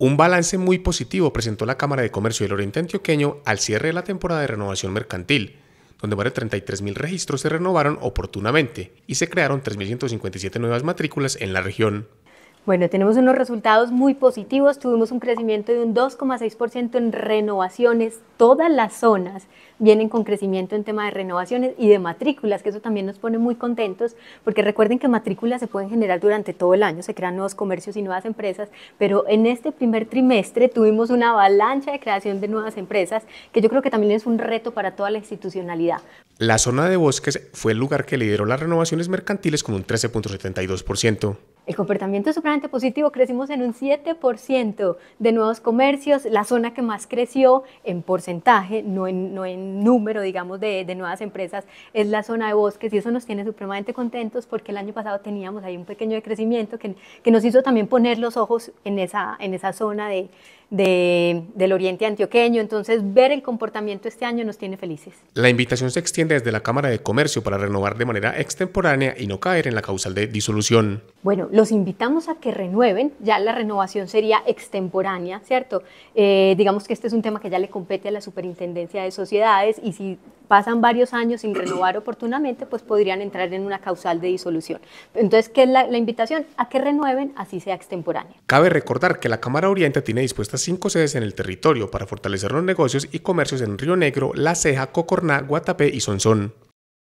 Un balance muy positivo presentó la Cámara de Comercio del Oriente Antioqueño al cierre de la temporada de renovación mercantil, donde más de 33.000 registros se renovaron oportunamente y se crearon 3.157 nuevas matrículas en la región. Bueno, tenemos unos resultados muy positivos. Tuvimos un crecimiento de un 2,6% en renovaciones. Todas las zonas vienen con crecimiento en tema de renovaciones y de matrículas, que eso también nos pone muy contentos, porque recuerden que matrículas se pueden generar durante todo el año, se crean nuevos comercios y nuevas empresas, pero en este primer trimestre tuvimos una avalancha de creación de nuevas empresas, que yo creo que también es un reto para toda la institucionalidad. La zona de bosques fue el lugar que lideró las renovaciones mercantiles con un 13.72%. El comportamiento es supremamente positivo, crecimos en un 7% de nuevos comercios, la zona que más creció en porcentaje, no en, no en número, digamos, de, nuevas empresas, es la zona de bosques y eso nos tiene supremamente contentos porque el año pasado teníamos ahí un pequeño decrecimiento que, nos hizo también poner los ojos en esa, en esa zona de, de, del oriente antioqueño. Entonces, ver el comportamiento este año nos tiene felices. La invitación se extiende desde la Cámara de Comercio para renovar de manera extemporánea y no caer en la causal de disolución. Bueno, los invitamos a que renueven, ya la renovación sería extemporánea, ¿cierto? Eh, digamos que este es un tema que ya le compete a la Superintendencia de Sociedades y si pasan varios años sin renovar oportunamente, pues podrían entrar en una causal de disolución. Entonces, ¿qué es la, invitación? A que renueven, así sea extemporánea. Cabe recordar que la Cámara Oriente tiene dispuestas cinco sedes en el territorio para fortalecer los negocios y comercios en Río Negro, La Ceja, Cocorná, Guatapé y Sonsón.